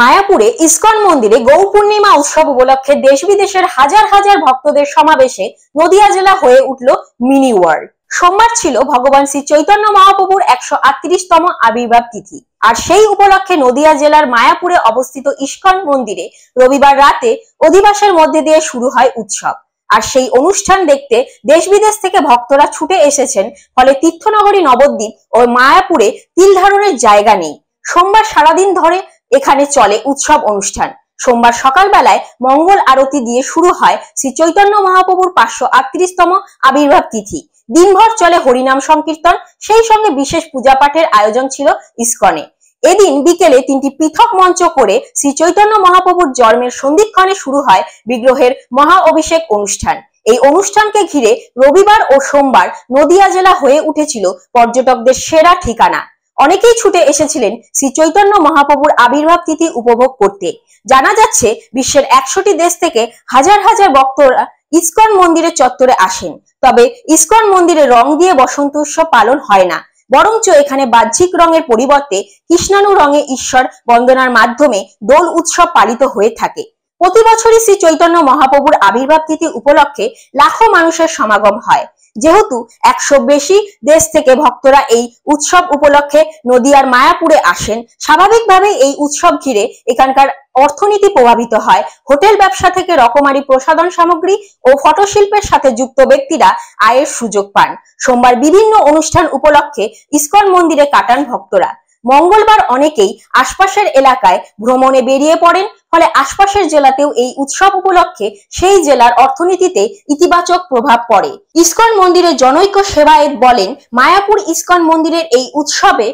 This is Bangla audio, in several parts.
মায়াপুরে ইস্কন মন্দিরে গৌ পূর্ণিমা উৎসব উপলক্ষে দেশ বিদেশের হাজার হাজার ভক্তদের সমাবেশে নদিয়া জেলা হয়ে উঠল মিনি ওয়ার্ল্ড সোমবার ছিল ভগবান শ্রী চৈতন্য মহাপ্রভুর একশো আটত্রিশতম আবির্ভাব তিথি আর সেই উপলক্ষে নদিয়া জেলার মায়াপুরে অবস্থিত ইস্কন মন্দিরে রবিবার রাতে অধিবাসের মধ্যে দিয়ে শুরু হয় উৎসব আর সেই অনুষ্ঠান দেখতে দেশ বিদেশ থেকে ভক্তরা ছুটে এসেছেন ফলে তীর্থনগরী নবদ্বীপ ও মায়াপুরে তিল ধারণের জায়গা নেই সোমবার সারাদিন ধরে এখানে চলে উৎসব অনুষ্ঠান সোমবার সকালবেলায় মঙ্গল আরতি দিয়ে শুরু হয় শ্রী চৈতন্য মহাপ্রভুর পাঁচশো আটত্রিশতম আবির্ভাব তিথি দিনভর চলে হরিনাম সংকীর্তন সেই সঙ্গে বিশেষ পূজা পাঠের আয়োজন ছিল ইস্কনে এদিন বিকেলে তিনটি পৃথক মঞ্চ করে শ্রী চৈতন্য মহাপ্রভুর জন্মের সন্ধিক্ষণে শুরু হয় বিগ্রহের মহা অভিষেক অনুষ্ঠান এই অনুষ্ঠানকে ঘিরে রবিবার ও সোমবার নদিয়া জেলা হয়ে উঠেছিল পর্যটকদের সেরা ঠিকানা অনেকেই ছুটে এসেছিলেন শ্রী চৈতন্য মহাপ্রভুর আবির্ভাব তিথি উপভোগ করতে জানা যাচ্ছে বিশ্বের একশোটি দেশ থেকে হাজার হাজার ভক্তরা ইস্কন মন্দিরের চত্বরে আসেন তবে ইস্কন মন্দিরে রং দিয়ে বসন্ত উৎসব পালন হয় না বরঞ্চ এখানে বাহ্যিক রঙের পরিবর্তে কৃষ্ণানু রঙে ঈশ্বর বন্দনার মাধ্যমে দোল উৎসব পালিত হয়ে থাকে প্রতি বছরই শ্রী চৈতন্য মহাপ্রভুর আবির্ভাব তিথি উপলক্ষে লাখো মানুষের সমাগম হয় যেহেতু একশো বেশি দেশ থেকে ভক্তরা এই উৎসব উপলক্ষে নদিয়ার মায়াপুরে আসেন স্বাভাবিকভাবে এই উৎসব ঘিরে এখানকার অর্থনীতি প্রভাবিত হয় হোটেল ব্যবসা থেকে রকমারি প্রসাধন সামগ্রী ও ফটোশিল্পের সাথে যুক্ত ব্যক্তিরা আয়ের সুযোগ পান সোমবার বিভিন্ন অনুষ্ঠান উপলক্ষে ইস্কন মন্দিরে কাটান ভক্তরা মঙ্গলবার অনেকেই আশপাশের এলাকায় ভ্রমণে বেরিয়ে পড়েন ফলে আশপাশের জেলাতেও এই উৎসব উপলক্ষে সেই জেলার অর্থনীতিতে ইতিবাচক প্রভাব পড়ে ইস্কন মন্দিরের জনৈক সেবায়ত বলেন মায়াপুর ইস্কন মন্দিরের এই উৎসবে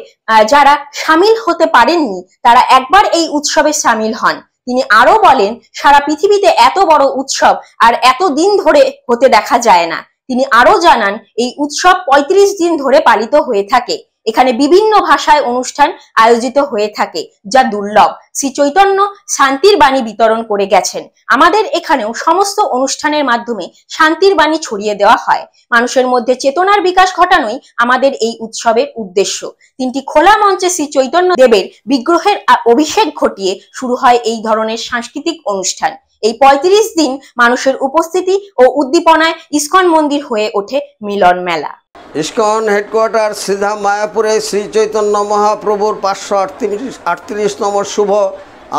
যারা সামিল হতে পারেননি তারা একবার এই উৎসবে সামিল হন তিনি আরো বলেন সারা পৃথিবীতে এত বড় উৎসব আর এত দিন ধরে হতে দেখা যায় না তিনি আরো জানান এই উৎসব ৩৫ দিন ধরে পালিত হয়ে থাকে এখানে বিভিন্ন ভাষায় অনুষ্ঠান আয়োজিত হয়ে থাকে যা দুর্লভ শ্রী চৈতন্য শান্তির বাণী বিতরণ করে গেছেন আমাদের এখানেও সমস্ত অনুষ্ঠানের মাধ্যমে শান্তির বাণী ছড়িয়ে দেওয়া হয় মানুষের মধ্যে চেতনার বিকাশ ঘটানোই আমাদের এই উৎসবের উদ্দেশ্য তিনটি খোলা মঞ্চে শ্রী চৈতন্য দেবের বিগ্রহের অভিষেক ঘটিয়ে শুরু হয় এই ধরনের সাংস্কৃতিক অনুষ্ঠান এই ৩৫ দিন মানুষের উপস্থিতি ও উদ্দীপনায় ইস্কন মন্দির হয়ে ওঠে মিলন মেলা ইস্কন হেডকোয়ার্টার সিধা মায়াপুরে শ্রী চৈতন্য মহাপ্রভুর পাঁচশো আটত্রিশ আটত্রিশ শুভ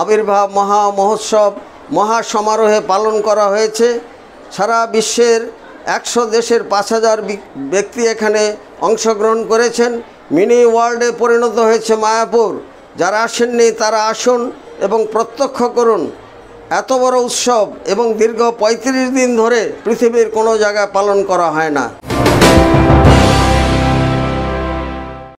আবির্ভাব মহা মহোৎসব মহাসমারোহে পালন করা হয়েছে সারা বিশ্বের একশো দেশের পাঁচ হাজার ব্যক্তি এখানে অংশগ্রহণ করেছেন মিনি ওয়ার্ল্ডে পরিণত হয়েছে মায়াপুর যারা আসেননি তারা আসুন এবং প্রত্যক্ষ করুন এত বড় উৎসব এবং দীর্ঘ ৩৫ দিন ধরে পৃথিবীর কোনো জায়গায় পালন করা হয় না